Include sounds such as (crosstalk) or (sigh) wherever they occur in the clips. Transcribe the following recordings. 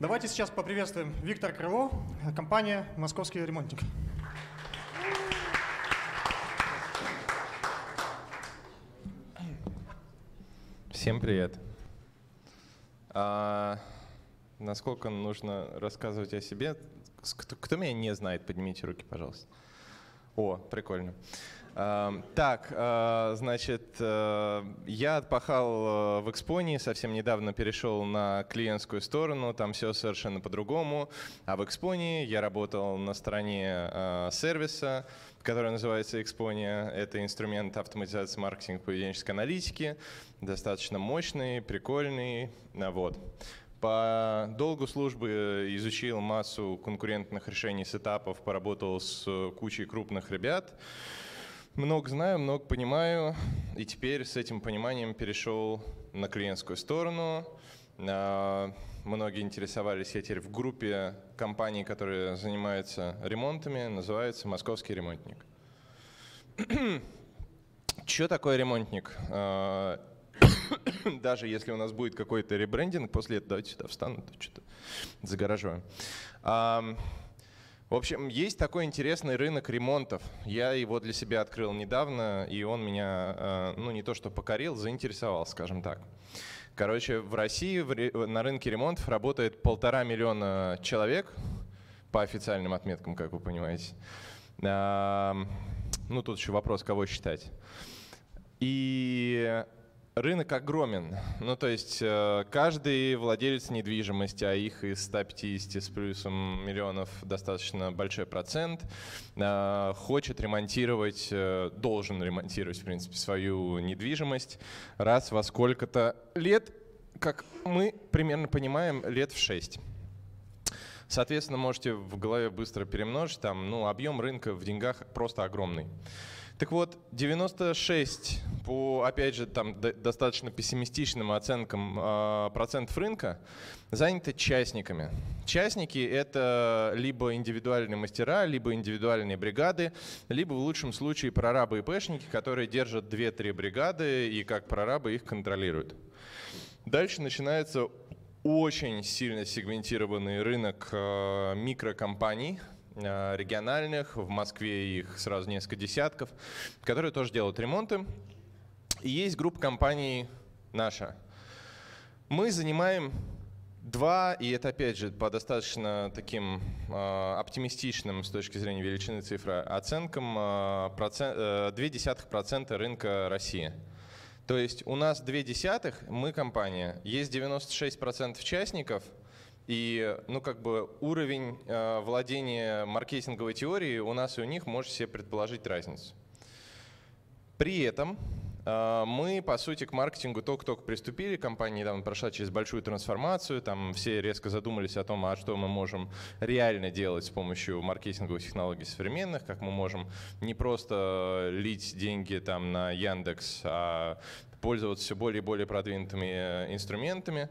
Давайте сейчас поприветствуем Виктор Крыло, компания «Московский ремонтник». Всем привет. А, насколько нужно рассказывать о себе? Кто, кто меня не знает, поднимите руки, пожалуйста. О, прикольно. Эм, так, э, значит, э, я отпахал э, в Экспоне, совсем недавно перешел на клиентскую сторону, там все совершенно по-другому. А в Экспоне я работал на стороне сервиса, который называется Exponia. Это инструмент автоматизации маркетинга поведенческой аналитики, достаточно мощный, прикольный. Вот. По долгу службы э, изучил массу конкурентных решений, сетапов, поработал с э, кучей крупных ребят. Много знаю, много понимаю, и теперь с этим пониманием перешел на клиентскую сторону. А, многие интересовались, я теперь в группе компаний, которые занимаются ремонтами, называется «Московский ремонтник». (clears throat) Что такое ремонтник? А, (coughs) даже если у нас будет какой-то ребрендинг после этого, давайте сюда встану, что-то загораживаем. В общем, есть такой интересный рынок ремонтов. Я его для себя открыл недавно, и он меня, а, ну не то что покорил, заинтересовал, скажем так. Короче, в России на рынке ремонтов работает полтора миллиона человек, по официальным отметкам, как вы понимаете. Ну, тут еще вопрос, кого считать. И Рынок огромен. Ну, то есть э, каждый владелец недвижимости, а их из 150 с плюсом миллионов достаточно большой процент, э, хочет ремонтировать, э, должен ремонтировать, в принципе, свою недвижимость раз во сколько-то лет, как мы примерно понимаем, лет в 6. Соответственно, можете в голове быстро перемножить, там, ну, объем рынка в деньгах просто огромный. Так вот, 96 по, опять же, там достаточно пессимистичным оценкам э, процентов рынка занято частниками. Частники — это либо индивидуальные мастера, либо индивидуальные бригады, либо в лучшем случае прорабы и пешники, которые держат 2-3 бригады и как прорабы их контролируют. Дальше начинается очень сильно сегментированный рынок э, микрокомпаний — а, региональных, в Москве их сразу несколько десятков, которые тоже делают ремонты. И есть группа компаний наша. Мы занимаем два, и это опять же по достаточно таким э, оптимистичным с точки зрения величины цифры оценкам а, э, процент, э, 0,2% рынка России. То есть у нас 0,2, мы компания, есть 96% частников – и, ну, как бы уровень э, владения маркетинговой теорией у нас и у них, может себе предположить разницу. При этом э, мы, по сути, к маркетингу только-только приступили. Компания недавно прошла через большую трансформацию. Там все резко задумались о том, а что мы можем реально делать с помощью маркетинговых технологий современных, как мы можем не просто лить деньги там на Яндекс, а пользоваться все более и более продвинутыми э, инструментами.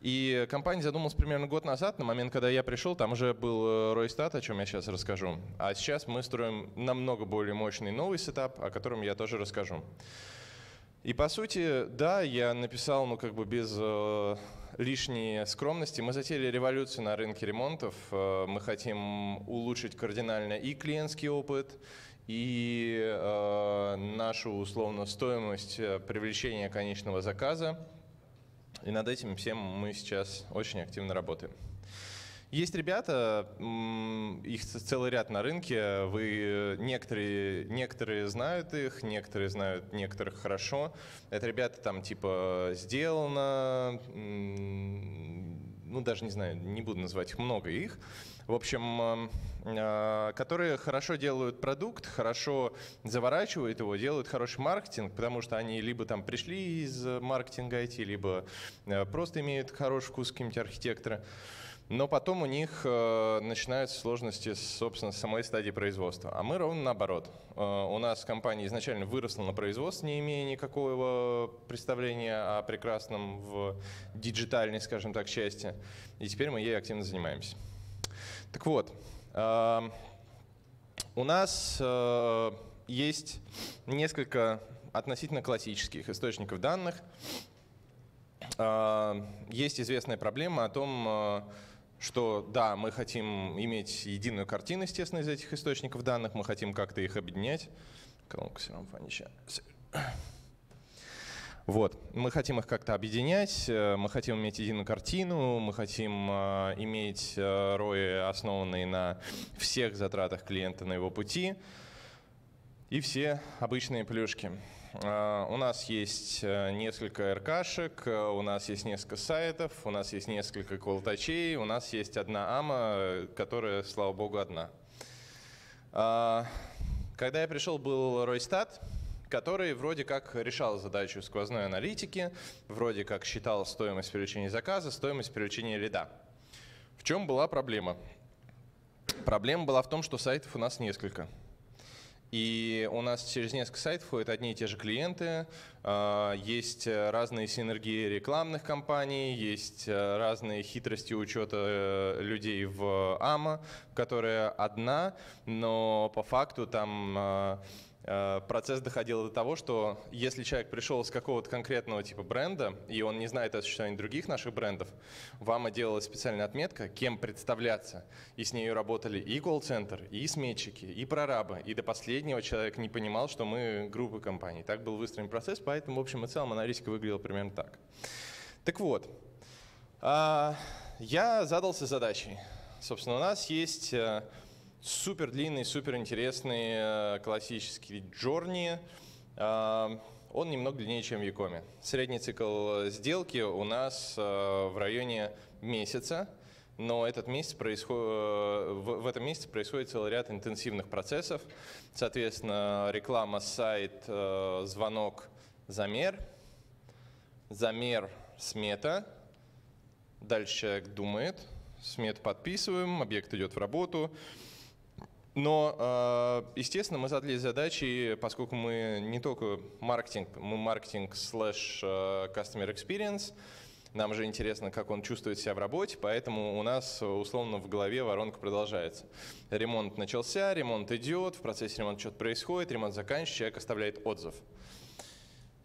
И компания задумалась примерно год назад, на момент, когда я пришел, там уже был э, Ройстат, о чем я сейчас расскажу. А сейчас мы строим намного более мощный новый сетап, о котором я тоже расскажу. И по сути, да, я написал, ну как бы без э, лишней скромности, мы затеяли революцию на рынке ремонтов, э, мы хотим улучшить кардинально и клиентский опыт, и э, нашу условно стоимость э, привлечения конечного заказа. И над этим всем мы сейчас очень активно работаем. Есть ребята, их целый ряд на рынке, вы э, некоторые, некоторые знают их, некоторые знают некоторых хорошо. Это ребята там типа «Сделано», ну даже не знаю, не буду называть их много их, в общем, эм, э, которые хорошо делают продукт, хорошо заворачивают его, делают хороший маркетинг, потому что они либо там пришли из э, маркетинга IT, либо э, просто имеют хороший вкус каким-нибудь архитектора но потом у них э, начинаются сложности, собственно, с самой стадии производства. А мы ровно наоборот. Э, у нас компания изначально выросла на производство, не имея никакого э, представления о прекрасном в диджитальной, скажем так, части. И теперь мы ей активно занимаемся. Так вот, у нас есть несколько относительно классических источников данных. Есть известная проблема о том, что да, мы хотим иметь единую картину, естественно, из этих источников данных, мы хотим как-то их объединять. Колонка Серамфанича. Вот. Мы хотим их как-то объединять, э, мы хотим иметь единую картину, мы хотим э, иметь э, рои, основанные на всех затратах клиента на его пути и все обычные плюшки. А, у нас есть э, несколько РКшек, э, у нас есть несколько сайтов, у нас есть несколько колтачей, у нас есть одна АМА, которая, слава богу, одна. А, когда я пришел, был Ройстат, который вроде как решал задачу сквозной аналитики, вроде как считал стоимость привлечения заказа, стоимость привлечения лида. В чем была проблема? Проблема была в том, что сайтов у нас несколько – и у нас через несколько сайтов ходят одни и те же клиенты, а, есть э, разные синергии рекламных кампаний, есть э, разные хитрости учета э, людей в АМА, которая одна, но по факту там Э, процесс доходил до того, что если человек пришел с какого-то конкретного типа бренда, и он не знает о существовании других наших брендов, вам делалась специальная отметка, кем представляться. И с нею работали и колл-центр, и сметчики, и прорабы. И до последнего человек не понимал, что мы группа компаний. Так был выстроен процесс, поэтому, в общем и целом, аналитика выглядела примерно так. Так вот, а, я задался задачей. Собственно, у нас есть э, Супер длинный, супер интересный э, классический Джорни. Э, он немного длиннее, чем в Якоме. Средний цикл э, сделки у нас в районе месяца, но этот месяц происход... в этом месяце происходит целый ряд интенсивных процессов. Соответственно, реклама, сайт, звонок, замер, замер, смета. Дальше человек думает, смету подписываем, объект идет в работу. Но, э, естественно, мы задались задачей, поскольку мы не только маркетинг, мы маркетинг слэш э, customer experience, нам же интересно, как он чувствует себя в работе, поэтому у нас условно в голове воронка продолжается. Ремонт начался, ремонт идет, в процессе ремонта что-то происходит, ремонт заканчивается, человек оставляет отзыв.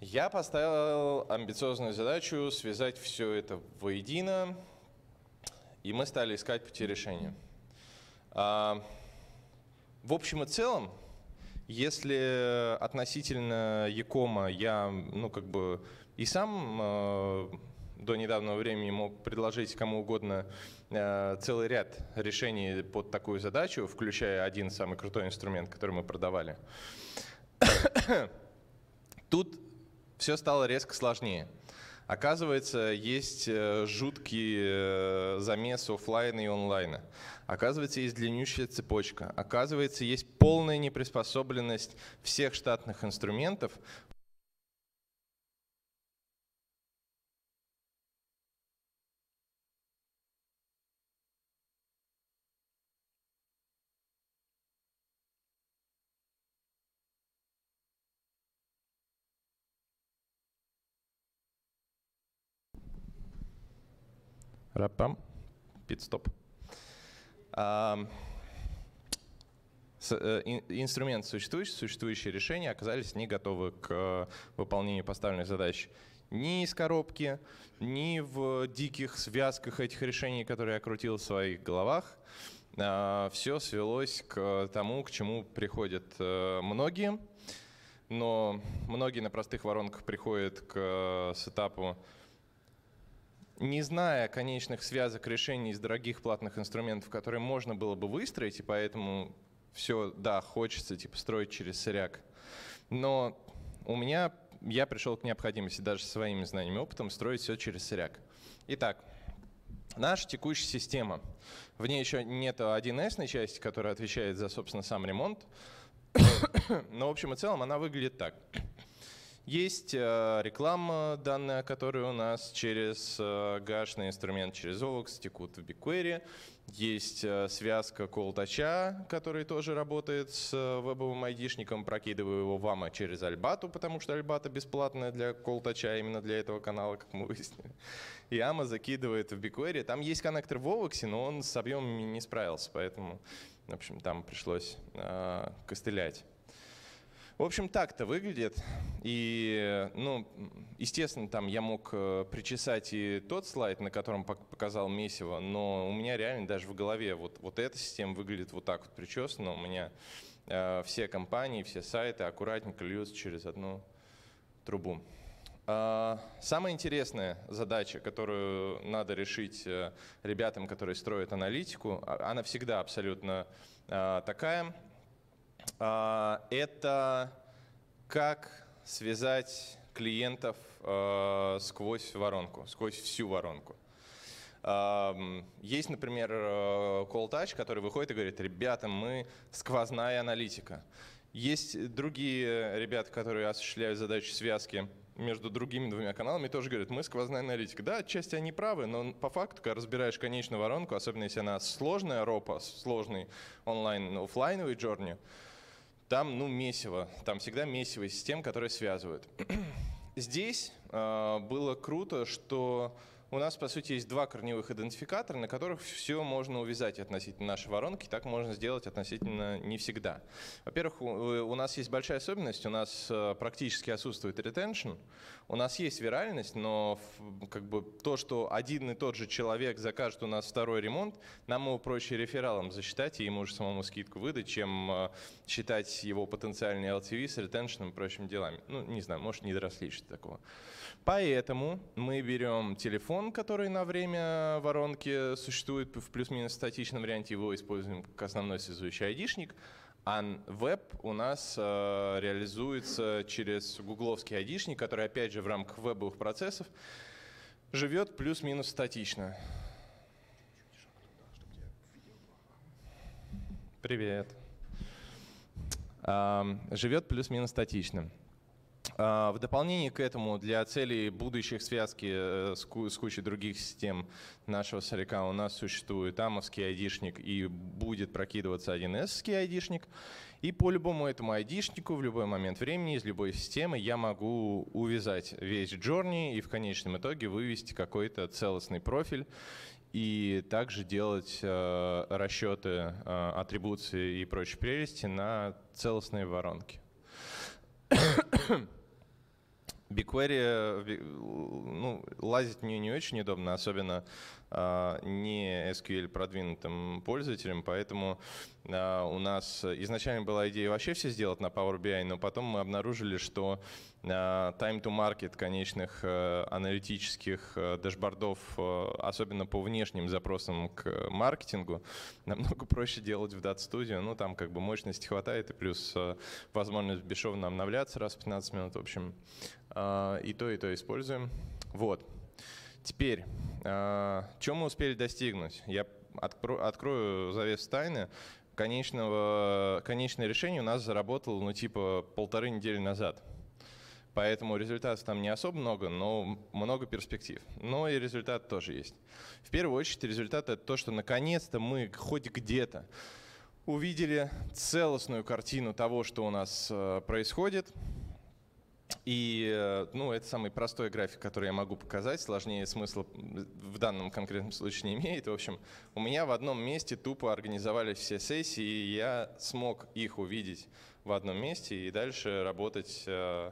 Я поставил амбициозную задачу связать все это воедино, и мы стали искать пути решения. А, в общем и целом, если относительно Якома я, ну, как бы и сам э, до недавнего времени мог предложить кому угодно э, целый ряд решений под такую задачу, включая один самый крутой инструмент, который мы продавали, (coughs) тут все стало резко сложнее. Оказывается, есть э, жуткий э, замес офлайна и онлайна. Оказывается, есть длиннющая цепочка. Оказывается, есть полная неприспособленность всех штатных инструментов Рапам. Пит-стоп. Э, инструмент существующий, существующие решения оказались не готовы к э, выполнению поставленных задач ни из коробки, ни в диких связках этих решений, которые я крутил в своих головах. А, Все свелось к тому, к чему приходят э, многие. Но многие на простых воронках приходят к сетапу не зная конечных связок решений из дорогих платных инструментов, которые можно было бы выстроить, и поэтому все, да, хочется типа строить через сыряк. Но у меня, я пришел к необходимости даже своими знаниями и опытом строить все через сыряк. Итак, наша текущая система. В ней еще нет 1С части, которая отвечает за, собственно, сам ремонт. (coughs) Но, в общем и целом, она выглядит так. Есть э, реклама данная, которая у нас через э, гашный инструмент, через OLX текут в BigQuery. Есть э, связка колтача, который тоже работает с вебовым айдишником. Прокидываю его вама через Альбату, потому что Альбата бесплатная для колтача, именно для этого канала, как мы (laughs) выяснили. И Ама закидывает в BigQuery. Там есть коннектор в OLX, но он с объемами не справился, поэтому, в общем, там пришлось э, костылять. В общем, так-то выглядит. И, ну, естественно, там я мог э, причесать и тот слайд, на котором показал Месиво, но у меня реально даже в голове вот, вот эта система выглядит вот так вот причесана. У меня э, все компании, все сайты аккуратненько льются через одну трубу. Э, самая интересная задача, которую надо решить э, ребятам, которые строят аналитику, а, она всегда абсолютно э, такая – а, это как связать клиентов а, сквозь воронку, сквозь всю воронку. А, есть, например, э, Call Touch, который выходит и говорит, ребята, мы сквозная аналитика. Есть другие ребята, которые осуществляют задачи связки между другими двумя каналами, тоже говорят, мы сквозная аналитика. Да, отчасти они правы, но по факту, когда разбираешь конечную воронку, особенно если она сложная ропа, сложный онлайн офлайновый джорни, там, ну, месиво. Там всегда месиво из тем, которые связывают. (clears throat) Здесь э, было круто, что у нас, по сути, есть два корневых идентификатора, на которых все можно увязать относительно нашей воронки, так можно сделать относительно не всегда. Во-первых, у э, нас есть большая особенность, у нас э, практически отсутствует ретеншн, у нас есть виральность, но как бы то, что один и тот же человек закажет у нас второй ремонт, нам его проще рефералом засчитать и ему уже самому скидку выдать, чем э, считать его потенциальный LTV с ретеншном и прочими делами. Ну, не знаю, может, не доросли что такого. Поэтому мы берем телефон, который на время воронки существует в плюс-минус статичном варианте, его используем как основной связующий айдишник, а веб у нас э, реализуется через гугловский айдишник, который, опять же, в рамках вебовых процессов живет плюс-минус статично. Привет. Э, живет плюс-минус статично. А, в дополнение к этому, для целей будущих связки э, с кучей других систем нашего сорика у нас существует амовский айдишник и будет прокидываться 1С-ский айдишник. И по любому этому айдишнику в любой момент времени из любой системы я могу увязать весь джорни и в конечном итоге вывести какой-то целостный профиль и также делать э, расчеты э, атрибуции и прочие прелести на целостные воронки. BigQuery, э, ну, лазить в нее не очень удобно, особенно а, не SQL продвинутым пользователям, поэтому а, у нас изначально была идея вообще все сделать на Power BI, но потом мы обнаружили, что а, time to market конечных э, аналитических э, дашбордов, э, особенно по внешним запросам к маркетингу, (laughs) намного проще делать в Data Studio. Ну, там как бы мощности хватает, и плюс возможность бесшовно обновляться раз в 15 минут, в общем. И то, и то используем. Вот. Теперь, чем мы успели достигнуть? Я открою завес тайны конечного, конечное решение у нас заработало, ну, типа, полторы недели назад. Поэтому результатов там не особо много, но много перспектив. Но и результат тоже есть. В первую очередь результат это то, что наконец-то мы хоть где-то увидели целостную картину того, что у нас э, происходит. И э, ну, это самый простой график, который я могу показать. Сложнее смысла в данном конкретном случае не имеет. В общем, у меня в одном месте тупо организовались все сессии, и я смог их увидеть в одном месте и дальше работать э,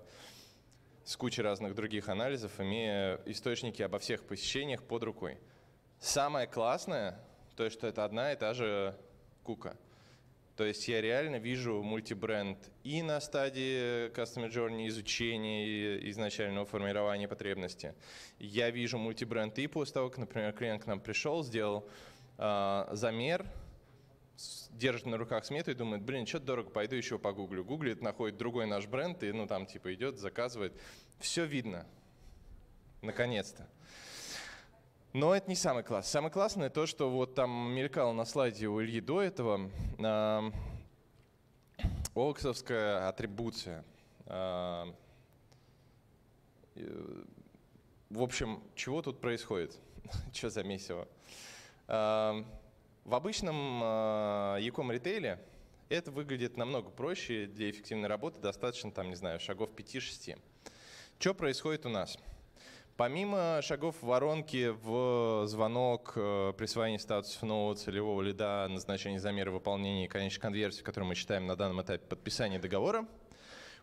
с кучей разных других анализов, имея источники обо всех посещениях под рукой. Самое классное, то, есть что это одна и та же кука. То есть я реально вижу мультибренд и на стадии Customer Journey изучения изначального формирования потребности. Я вижу мультибренд и после того, как, например, клиент к нам пришел, сделал э, замер, держит на руках смету и думает, блин, что-то дорого, пойду еще погуглю. Гуглит, находит другой наш бренд и, ну, там, типа, идет, заказывает. Все видно. Наконец-то. Но это не самый класс. Самое классное то, что вот там мелькало на слайде у Ильи до этого э, оксовская атрибуция. Э, в общем, чего тут происходит? (laughs) Что за месиво? В обычном э, яком com ритейле это выглядит намного проще для эффективной работы, достаточно там, не знаю, шагов 5-6. Что происходит у нас? Помимо шагов воронки в звонок, э, присвоение статусов нового целевого лида, назначение замера выполнения и конечной конверсии, которую мы считаем на данном этапе подписания договора,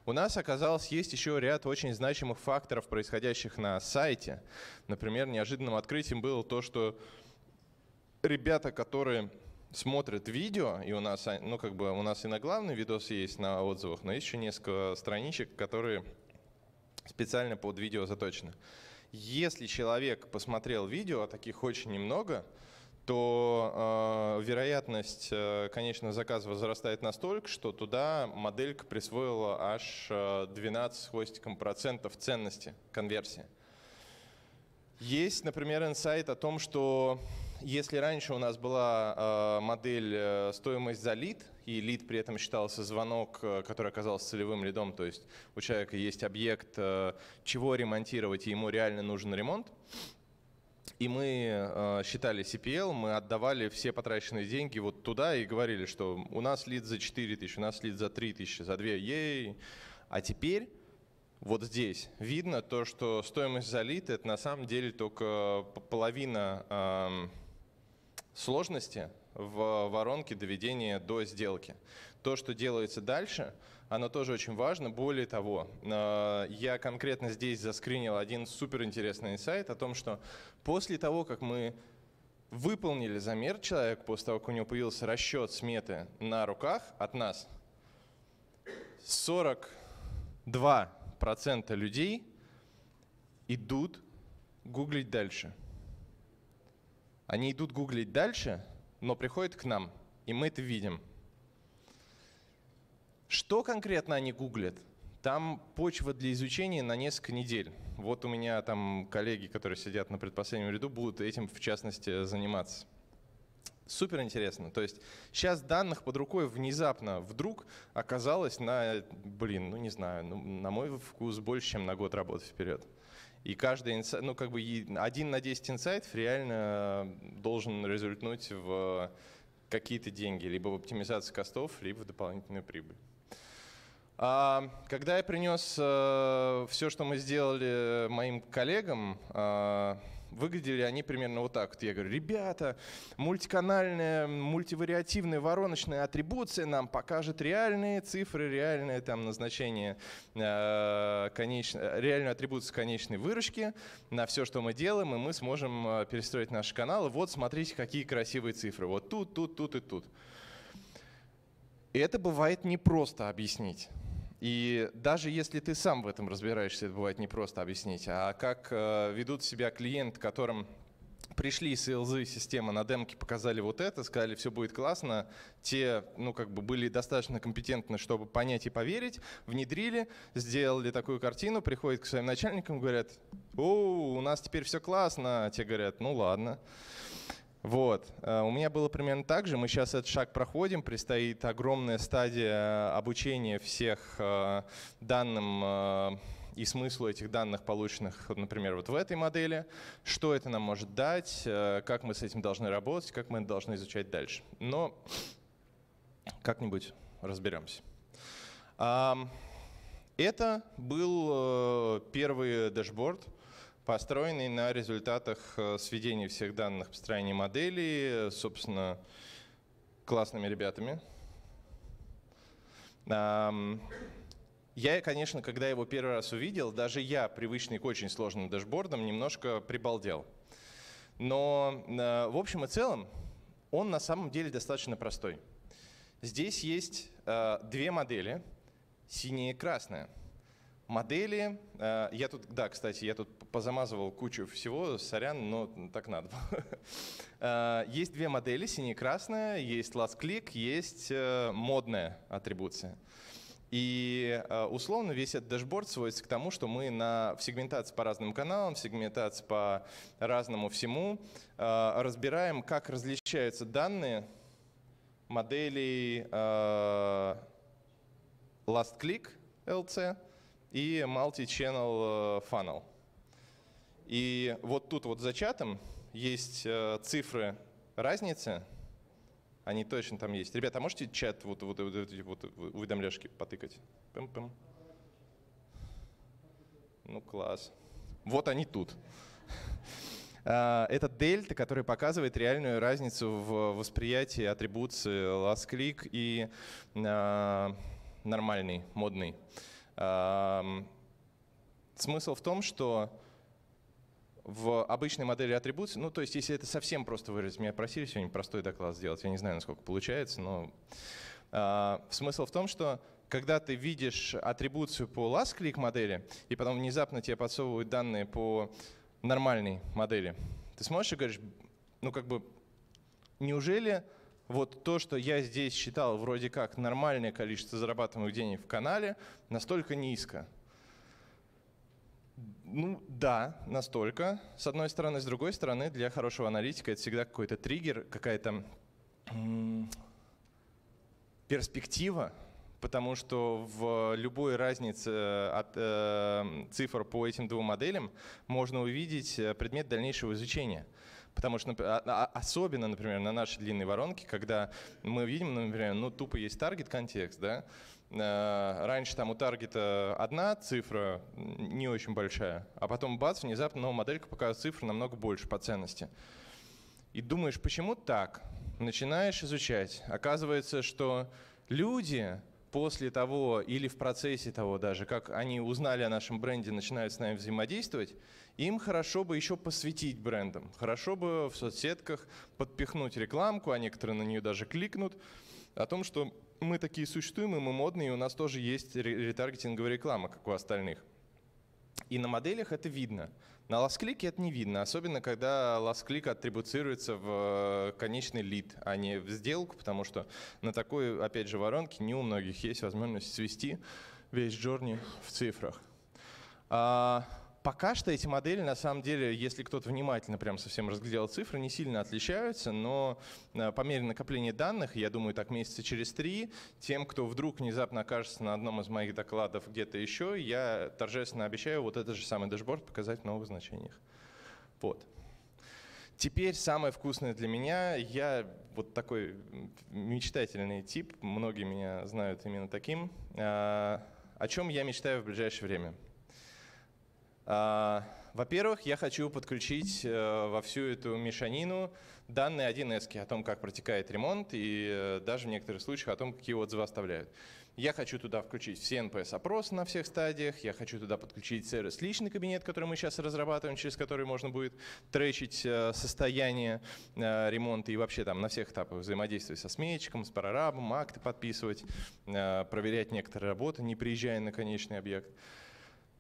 у нас оказалось есть еще ряд очень значимых факторов, происходящих на сайте. Например, неожиданным открытием было то, что ребята, которые смотрят видео, и у нас, а, ну, как бы у нас и на главный видос есть на отзывах, но есть еще несколько страничек, которые специально под видео заточены. Если человек посмотрел видео, а таких очень немного, то э, вероятность э, конечного заказа возрастает настолько, что туда моделька присвоила аж 12 э, с хвостиком процентов ценности конверсии. Есть, например, инсайт о том, что если раньше у нас была э, модель э, стоимость за лид, и лид при этом считался звонок, э, который оказался целевым лидом, то есть у человека есть объект, э, чего ремонтировать, и ему реально нужен ремонт, и мы э, считали CPL, мы отдавали все потраченные деньги вот туда и говорили, что у нас лид за 4 тысячи, у нас лид за 3 тысячи, за 2, ей. А теперь вот здесь видно то, что стоимость за лид – это на самом деле только э, половина э, сложности в воронке доведения до сделки. То, что делается дальше, оно тоже очень важно. Более того, э, я конкретно здесь заскринил один суперинтересный инсайт о том, что после того, как мы выполнили замер человека, после того, как у него появился расчет сметы на руках от нас, 42% людей идут гуглить дальше – они идут гуглить дальше, но приходят к нам, и мы это видим. Что конкретно они гуглят? Там почва для изучения на несколько недель. Вот у меня там коллеги, которые сидят на предпоследнем ряду, будут этим в частности заниматься. Супер интересно. То есть сейчас данных под рукой внезапно вдруг оказалось на, блин, ну не знаю, ну, на мой вкус больше, чем на год работы вперед. И каждый, ну, как бы один на 10 инсайтов реально э, должен результнуть в какие-то деньги, либо в оптимизацию костов, либо в дополнительную прибыль. А, когда я принес э, все, что мы сделали моим коллегам, э, Выглядели они примерно вот так вот. Я говорю, ребята, мультиканальная, мультивариативная вороночная атрибуция нам покажет реальные цифры, реальное там назначение, э, конеч... реальную атрибуцию конечной выручки на все, что мы делаем, и мы сможем э, перестроить наши каналы. Вот смотрите, какие красивые цифры. Вот тут, тут, тут и тут. И это бывает непросто объяснить. И даже если ты сам в этом разбираешься, это бывает не просто объяснить, а как э, ведут себя клиенты, которым пришли с ELZ системы на демке, показали вот это, сказали, все будет классно. Те, ну, как бы были достаточно компетентны, чтобы понять и поверить, внедрили, сделали такую картину, приходят к своим начальникам, говорят, о, у нас теперь все классно. А те говорят, ну ладно. Вот. Э, у меня было примерно так же. Мы сейчас этот шаг проходим. Предстоит огромная стадия э, обучения всех э, данным и смыслу этих данных, полученных, например, вот в этой модели, что это нам может дать, как мы с этим должны работать, как мы это должны изучать дальше. Но как-нибудь разберемся. Это был первый дашборд, построенный на результатах э, сведения всех данных построения моделей, э, собственно, классными ребятами. Я, конечно, когда его первый раз увидел, даже я, привычный к очень сложным дашбордам, немножко прибалдел. Но э, в общем и целом он на самом деле достаточно простой. Здесь есть две модели, синяя и красная – модели. Э, я тут, да, кстати, я тут позамазывал кучу всего, сорян, но так надо было. (laughs) Э, есть две модели, синяя и красная, есть last click, есть э, модная атрибуция. И условно весь этот дашборд сводится к тому, что мы на, в сегментации по разным каналам, в сегментации по разному всему разбираем, как различаются данные моделей last click LC и multi-channel э, funnel. И вот тут вот за чатом есть э, цифры разницы, они точно там есть. Ребята, а можете чат вот, вот, вот, вот, вот уведомляшки потыкать? Пым -пым. Ну, класс. Вот они тут. (laughs) А, это дельта, которая показывает реальную разницу в восприятии атрибуции last click и э, нормальный, модный. Смысл в том, что в обычной модели атрибуции, ну то есть если это совсем просто выразить, меня просили сегодня простой доклад сделать, я не знаю, насколько получается, но э, смысл в том, что когда ты видишь атрибуцию по last click модели, и потом внезапно тебе подсовывают данные по нормальной модели, ты смотришь и говоришь, ну как бы, неужели вот то, что я здесь считал вроде как нормальное количество зарабатываемых денег в канале, настолько низко. Ну да, настолько, с одной стороны. С другой стороны, для хорошего аналитика это всегда какой-то триггер, какая-то перспектива, потому что в любой разнице э, от э, цифр по этим двум моделям можно увидеть э, предмет дальнейшего изучения. Потому что а, а, особенно, например, на нашей длинной воронке, когда мы видим, например, ну тупо есть таргет-контекст, да, э, раньше там у таргета одна цифра не очень большая, а потом бац, внезапно новая моделька показывает цифру намного больше по ценности. И думаешь, почему так? Начинаешь изучать. Оказывается, что люди после того или в процессе того даже, как они узнали о нашем бренде, начинают с нами взаимодействовать, им хорошо бы еще посвятить брендам. Хорошо бы в соцсетках подпихнуть рекламку, а некоторые на нее даже кликнут, о том, что мы такие существуем, и мы модные, и у нас тоже есть ретаргетинговая реклама, как у остальных. И на моделях это видно. На ласклике это не видно, особенно когда ласклик атрибуцируется в э, конечный лид, а не в сделку, потому что на такой, опять же, воронке не у многих есть возможность свести весь джорни в цифрах. А, пока что эти модели, на самом деле, если кто-то внимательно прям совсем разглядел цифры, не сильно отличаются, но э, по мере накопления данных, я думаю, так месяца через три, тем, кто вдруг внезапно окажется на одном из моих докладов где-то еще, я торжественно обещаю вот этот же самый дашборд показать в новых значениях. Вот. Теперь самое вкусное для меня. Я вот такой мечтательный тип. Многие меня знают именно таким. А, о чем я мечтаю в ближайшее время? А, во-первых, я хочу подключить э, во всю эту мешанину данные 1С о том, как протекает ремонт и э, даже в некоторых случаях о том, какие отзывы оставляют. Я хочу туда включить все НПС-опросы на всех стадиях, я хочу туда подключить сервис «Личный кабинет», который мы сейчас разрабатываем, через который можно будет тречить э, состояние ремонта и вообще там на всех этапах взаимодействовать со сменщиком, с прорабом, акты подписывать, проверять некоторые работы, не приезжая на конечный объект.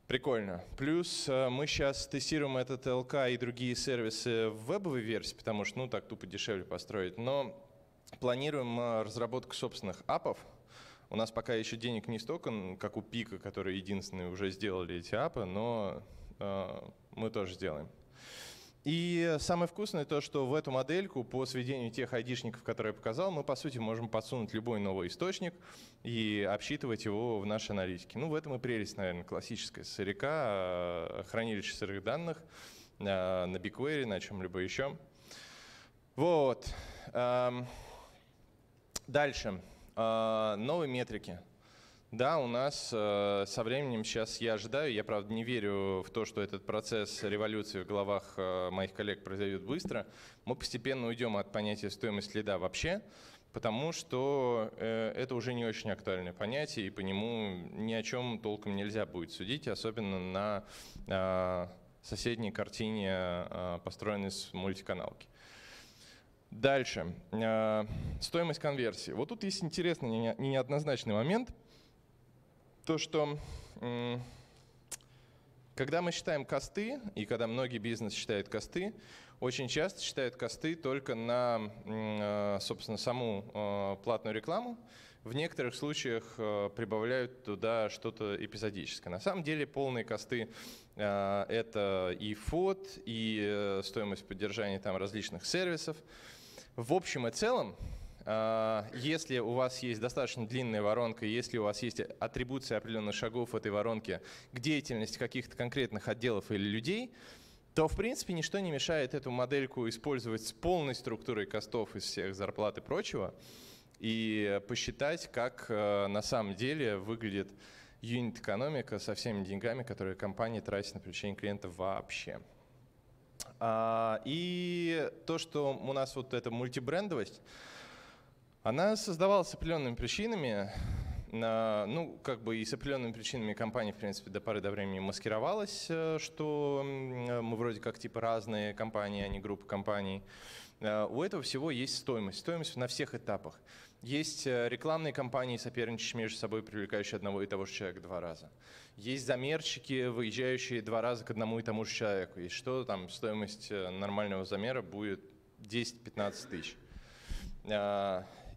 Прикольно. Плюс э, мы сейчас тестируем этот ЛК и другие сервисы в вебовой версии, потому что, ну, так тупо дешевле построить. Но планируем э, разработку собственных апов. У нас пока еще денег не столько, как у Пика, которые единственные уже сделали эти апы, но э, мы тоже сделаем. И самое вкусное то, что в эту модельку, по сведению тех айдишников, которые я показал, мы, по сути, можем подсунуть любой новый источник и обсчитывать его в нашей аналитике. Ну, в этом и прелесть, наверное, классическая сырька, э, хранилище сырых данных э, на BigQuery, на чем-либо еще. Вот. Эм, дальше. Э, новые метрики. Да, у нас э, со временем сейчас я ожидаю, я правда не верю в то, что этот процесс революции в головах э, моих коллег произойдет быстро. Мы постепенно уйдем от понятия стоимость следа вообще, потому что э, это уже не очень актуальное понятие, и по нему ни о чем толком нельзя будет судить, особенно на э, соседней картине, э, построенной с мультиканалки. Дальше. Э, стоимость конверсии. Вот тут есть интересный неоднозначный момент – то, что когда мы считаем косты, и когда многие бизнес считают косты, очень часто считают косты только на, э, собственно, саму э, платную рекламу. В некоторых случаях э, прибавляют туда что-то эпизодическое. На самом деле полные косты – это и фот, и стоимость поддержания там различных сервисов. В общем и целом, а, если у вас есть достаточно длинная воронка, если у вас есть атрибуции определенных шагов этой воронки, к деятельности каких-то конкретных отделов или людей, то, в принципе, ничто не мешает эту модельку использовать с полной структурой костов из всех зарплат и прочего и посчитать, как э, на самом деле выглядит юнит-экономика со всеми деньгами, которые компания тратит на привлечение клиентов вообще. А, и то, что у нас вот эта мультибрендовость — она создавалась с определенными причинами, ну, как бы и с определенными причинами компания, в принципе, до поры до времени маскировалась, э, что э, мы вроде как типа разные компании, а не группа компаний. Э, у этого всего есть стоимость. Стоимость на всех этапах. Есть рекламные компании, соперничающие между собой, привлекающие одного и того же человека два раза. Есть замерщики, выезжающие два раза к одному и тому же человеку. И что там стоимость нормального замера будет 10-15 тысяч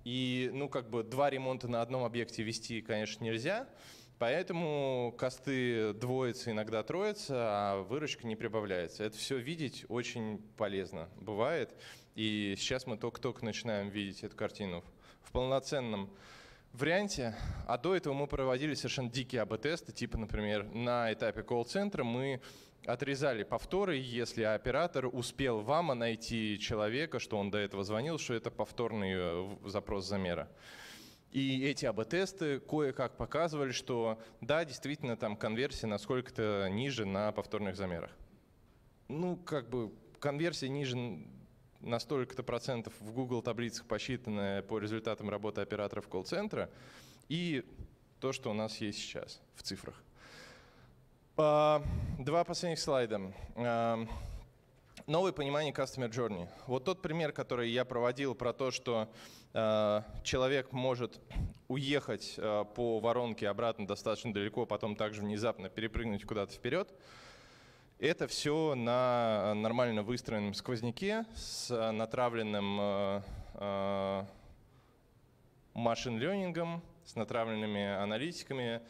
и, ну, как бы два ремонта на одном объекте вести, конечно, нельзя. Поэтому косты двоятся, иногда троятся, а выручка не прибавляется. Это все видеть очень полезно бывает. И сейчас мы только-только начинаем видеть эту картину в полноценном варианте. А до этого мы проводили совершенно дикие АБ-тесты, типа, например, на этапе колл-центра мы отрезали повторы, если оператор успел вам найти человека, что он до этого звонил, что это повторный э, запрос замера. И эти АБ-тесты кое-как показывали, что да, действительно там конверсия насколько-то ниже на повторных замерах. Ну, как бы конверсия ниже на столько-то процентов в Google таблицах, посчитанная по результатам работы операторов колл-центра, и то, что у нас есть сейчас в цифрах. Э, два последних слайда. Э, новое понимание Customer Journey. Вот тот пример, который я проводил про то, что э, человек может уехать по воронке обратно достаточно далеко, потом также внезапно перепрыгнуть куда-то вперед. Это все на нормально выстроенном сквозняке с натравленным машин-ленингом, с натравленными аналитиками,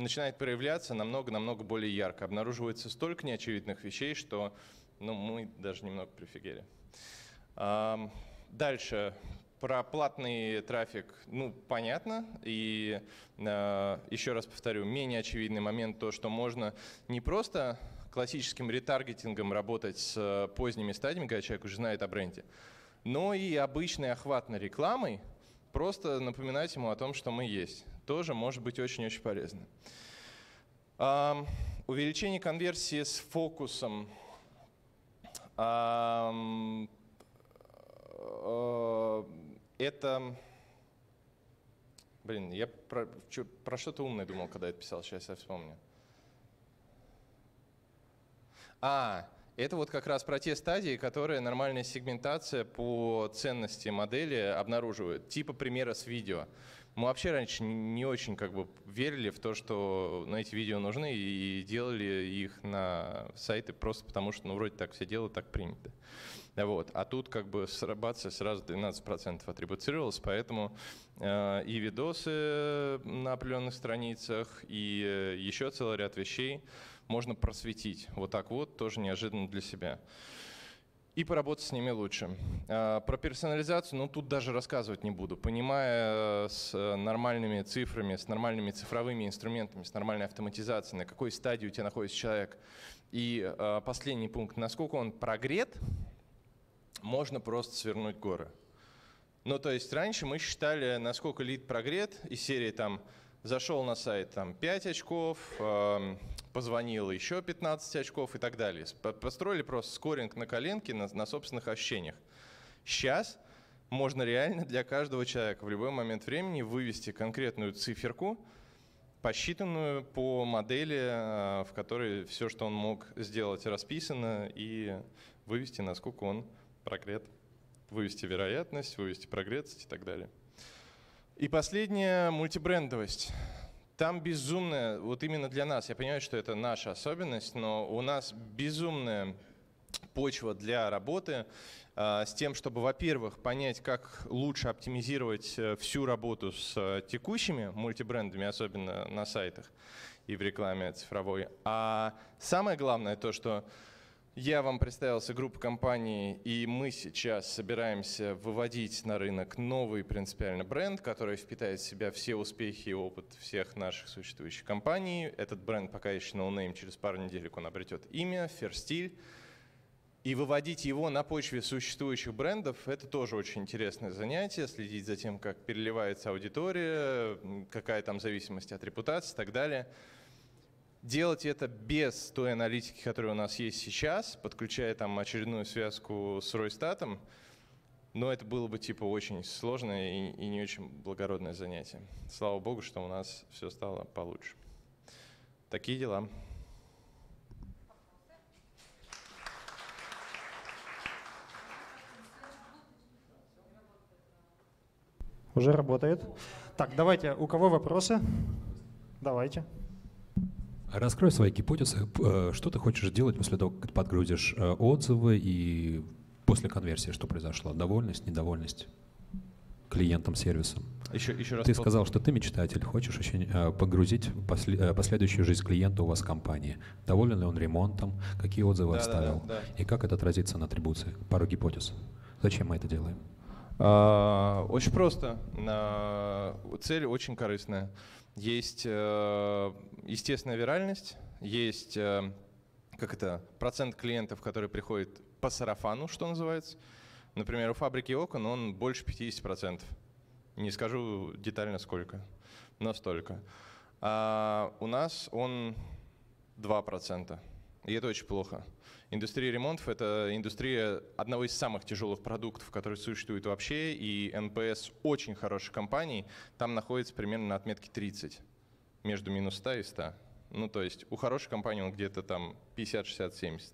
начинает проявляться намного-намного более ярко. Обнаруживается столько неочевидных вещей, что ну, мы даже немного прифигели. дальше. Про платный трафик, ну, понятно. И э, а, еще раз повторю, менее очевидный момент то, что можно не просто классическим ретаргетингом работать с э, поздними стадиями, когда человек уже знает о бренде, но и обычной охватной рекламой, просто напоминать ему о том, что мы есть тоже может быть очень-очень полезно. увеличение конверсии с фокусом. Э, это... Блин, я про, про что-то умное думал, когда это писал, сейчас я вспомню. А, это вот как раз про те стадии, которые нормальная сегментация по ценности модели обнаруживает, типа примера с видео. Мы вообще раньше не очень как бы верили в то, что на эти видео нужны, и делали их на сайты просто потому, что ну вроде так все делают, так принято. вот. А тут как бы срабаться сразу 12% атрибуцировалось, поэтому э, и видосы на определенных страницах, и э, еще целый ряд вещей можно просветить. Вот так вот, тоже неожиданно для себя и поработать с ними лучше. А, про персонализацию, ну тут даже рассказывать не буду. Понимая э, с э, нормальными цифрами, с нормальными цифровыми инструментами, с нормальной автоматизацией, на какой стадии у тебя находится человек, и э, последний пункт, насколько он прогрет, можно просто свернуть горы. Ну то есть раньше мы считали, насколько лид прогрет, и серии там зашел на сайт там 5 очков, эм, позвонило еще 15 очков и так далее. Построили просто скоринг на коленке, на, на собственных ощущениях. Сейчас можно реально для каждого человека в любой момент времени вывести конкретную циферку, посчитанную по модели, э, в которой все, что он мог сделать, расписано, и вывести, насколько он прогрет. Вывести вероятность, вывести прогресс и так далее. И последнее — мультибрендовость. Там безумная, вот именно для нас, я понимаю, что это наша особенность, но у нас безумная почва для работы а, с тем, чтобы, во-первых, понять, как лучше оптимизировать э, всю работу с э, текущими мультибрендами, особенно на сайтах и в рекламе цифровой. А самое главное то, что я вам представился группа компаний, и мы сейчас собираемся выводить на рынок новый принципиально бренд, который впитает в себя все успехи и опыт всех наших существующих компаний. Этот бренд пока еще ноунейм, no через пару недель он обретет имя, Ферстиль. И выводить его на почве существующих брендов – это тоже очень интересное занятие, следить за тем, как переливается аудитория, какая там зависимость от репутации и так далее – делать это без той аналитики, которая у нас есть сейчас, подключая там очередную связку с Ройстатом, но это было бы типа очень сложное и, и не очень благородное занятие. Слава богу, что у нас все стало получше. Такие дела. Уже работает. Так, давайте, у кого вопросы? Давайте. Раскрой свои гипотезы. Э, что ты хочешь делать после того, как подгрузишь э, отзывы и после конверсии что произошло? Довольность, недовольность клиентам сервисом? Еще, еще раз ты под... сказал, что ты мечтатель, хочешь очень э, погрузить после, э, последующую жизнь клиента у вас в компании. Доволен ли он ремонтом, какие отзывы да, оставил да, да, да. и как это отразится на атрибуции? Пару гипотез. Зачем мы это делаем? А, очень просто. А, цель очень корыстная. Есть э, естественная виральность, есть э, как это, процент клиентов, которые приходят по сарафану, что называется. Например, у фабрики окон он больше 50%. Не скажу детально сколько, но столько. А у нас он 2%. И это очень плохо. Индустрия ремонтов — это индустрия одного из самых тяжелых продуктов, которые существуют вообще, и НПС очень хороших компаний там находится примерно на отметке 30, между минус 100 и 100. Ну, то есть у хорошей компании он где-то там 50, 60, 70.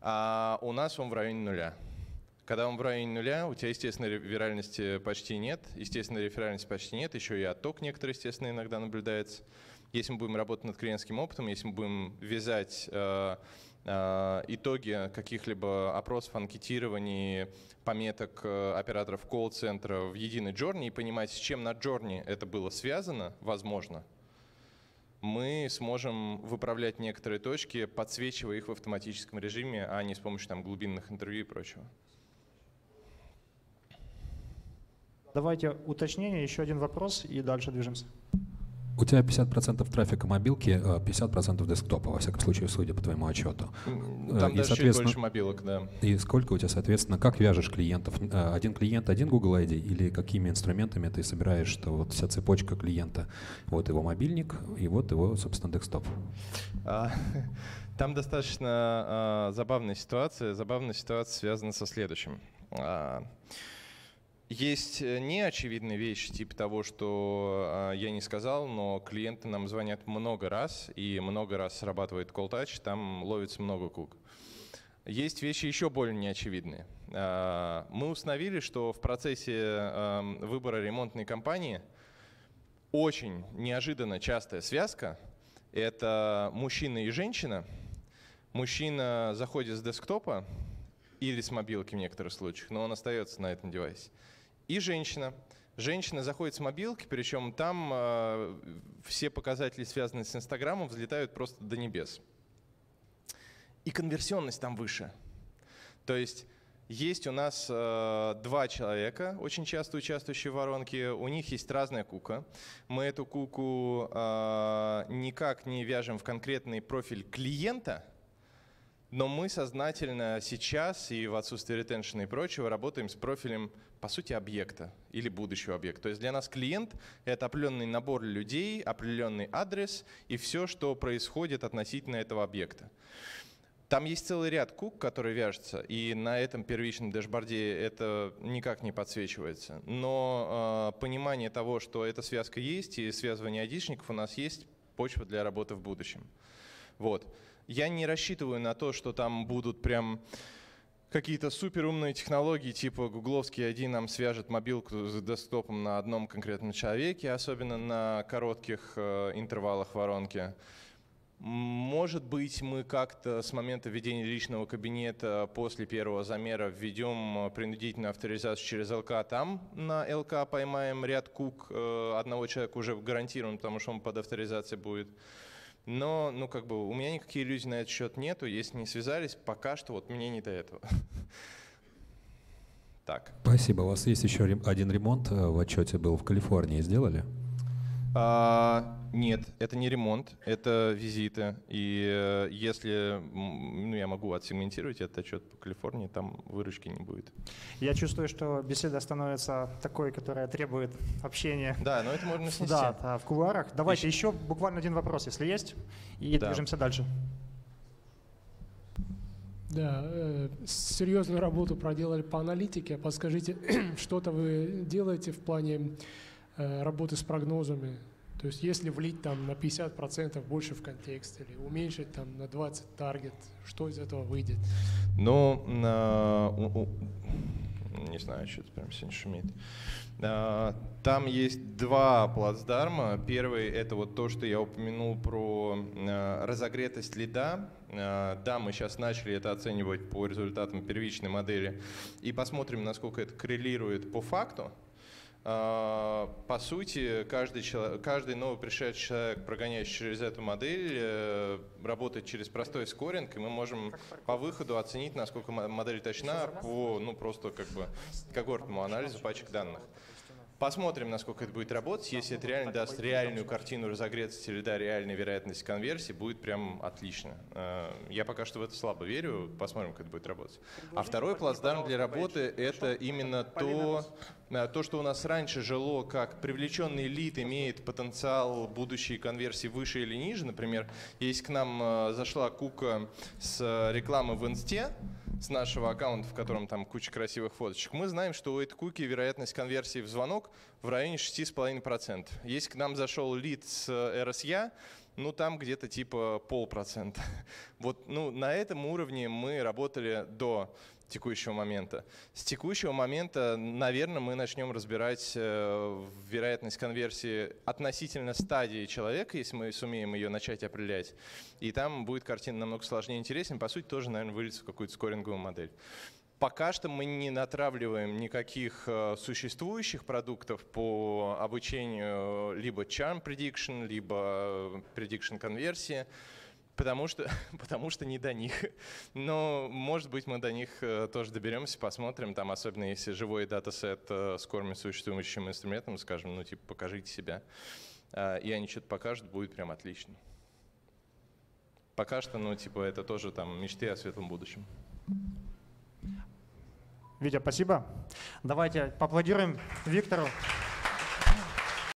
А у нас он в районе нуля. Когда он в районе нуля, у тебя, естественно, виральности почти нет, естественно, реферальности почти нет, еще и отток некоторый, естественно, иногда наблюдается. Если мы будем работать над клиентским опытом, если мы будем вязать э, а, итоги каких-либо опросов, анкетирований, пометок э, операторов колл-центра в единой джорни и понимать, с чем на джорни это было связано, возможно, мы сможем выправлять некоторые точки, подсвечивая их в автоматическом режиме, а не с помощью там, глубинных интервью и прочего. Давайте уточнение, еще один вопрос и дальше движемся. У тебя 50% трафика мобилки, 50% э, десктопа, во всяком случае, судя по твоему отчету. Э, там и, даже чуть больше мобилок, да. И сколько у тебя, соответственно, как вяжешь клиентов? Э, один клиент, один Google ID? Или какими инструментами ты собираешь, что вот вся цепочка клиента, вот его мобильник и вот его, собственно, десктоп? А, (laughs) там достаточно а, забавная ситуация. Забавная ситуация связана со следующим. А, есть э, неочевидные вещи, типа того, что э, я не сказал, но клиенты нам звонят много раз, и много раз срабатывает колл-тач, там ловится много кук. Есть вещи еще более неочевидные. Э, мы установили, что в процессе э, выбора ремонтной компании очень неожиданно частая связка – это мужчина и женщина. Мужчина заходит с десктопа или с мобилки в некоторых случаях, но он остается на этом девайсе и женщина. Женщина заходит с мобилки, причем там э, все показатели, связанные с Инстаграмом, взлетают просто до небес. И конверсионность там выше. То есть есть у нас э, два человека, очень часто участвующие в воронке. У них есть разная кука. Мы эту куку э, никак не вяжем в конкретный профиль клиента, но мы сознательно сейчас и в отсутствии ретеншена и прочего работаем с профилем, по сути, объекта или будущего объекта. То есть для нас клиент — это определенный набор людей, определенный адрес и все, что происходит относительно этого объекта. Там есть целый ряд кук, которые вяжутся, и на этом первичном дэшборде это никак не подсвечивается. Но э, понимание того, что эта связка есть и связывание айдишников у нас есть почва для работы в будущем. Вот. Я не рассчитываю на то, что там будут прям какие-то суперумные технологии, типа гугловский ID нам свяжет мобилку с десктопом на одном конкретном человеке, особенно на коротких э, интервалах воронки. Может быть, мы как-то с момента введения личного кабинета после первого замера введем э, принудительную авторизацию через ЛК там, на ЛК поймаем ряд кук, э, одного человека уже гарантируем, потому что он под авторизацией будет. Но, ну, как бы, у меня никакие иллюзий на этот счет нету. Если не связались, пока что вот мне не до этого. (laughs) Так. Спасибо. У вас есть еще один ремонт э, в отчете был в Калифорнии. Сделали? А, нет, это не ремонт, это визиты. И э, если ну, я могу отсегментировать этот отчет по Калифорнии, там выручки не будет. Я чувствую, что беседа становится такой, которая требует общения. Да, но это можно снести. Да, в кулуарах. Давайте еще, еще буквально один вопрос, если есть, и да. движемся дальше. Да, э, серьезную работу проделали по аналитике. Подскажите, (clears throat) что-то вы делаете в плане Э, работы с прогнозами. То есть если влить там на 50% больше в контекст или уменьшить там на 20 таргет, что из этого выйдет? Ну, не знаю, что-то прям сильно шумит. А, там есть два плацдарма. Первый — это вот то, что я упомянул про а, разогретость лида. А, да, мы сейчас начали это оценивать по результатам первичной модели. И посмотрим, насколько это коррелирует по факту. А, по сути, каждый, человек, каждый новый пришедший человек, прогоняющий через эту модель, э, работает через простой скоринг, и мы можем по выходу оценить, насколько модель точна по ну, просто как бы когортному анализу пачек данных. Посмотрим, насколько это будет работать. Если это реально даст реальную картину разогреться, или да, реальной вероятность конверсии, будет прям отлично. Э, я пока что в это слабо верю. Посмотрим, как это будет работать. А второй плацдарм для работы — это именно то, э, то, что у нас раньше жило, как привлеченный лид имеет потенциал будущей конверсии выше или ниже. Например, если к нам э, зашла кука с рекламы в Инсте, с нашего аккаунта, в котором там куча красивых фоточек, мы знаем, что у этой Эйткуки вероятность конверсии в звонок в районе 6,5%. Если к нам зашел лид с RSA, э, ну там где-то типа полпроцента. (laughs) Вот ну, на этом уровне мы работали до текущего момента. С текущего момента, наверное, мы начнем разбирать э, вероятность конверсии относительно стадии человека, если мы сумеем ее начать определять. И там будет картина намного сложнее и интереснее. По сути, тоже, наверное, выльется в какую-то скоринговую модель. Пока что мы не натравливаем никаких э, существующих продуктов по обучению э, либо charm prediction, либо prediction конверсии потому что, (laughs) потому что не до них. Но, может быть, мы до них э, тоже доберемся, посмотрим, там, особенно если живой датасет э, с корми существующим инструментом, скажем, ну, типа, покажите себя, а, и они что-то покажут, будет прям отлично. Пока что, ну, типа, это тоже там мечты о светлом будущем. Витя, спасибо. Давайте поаплодируем Виктору.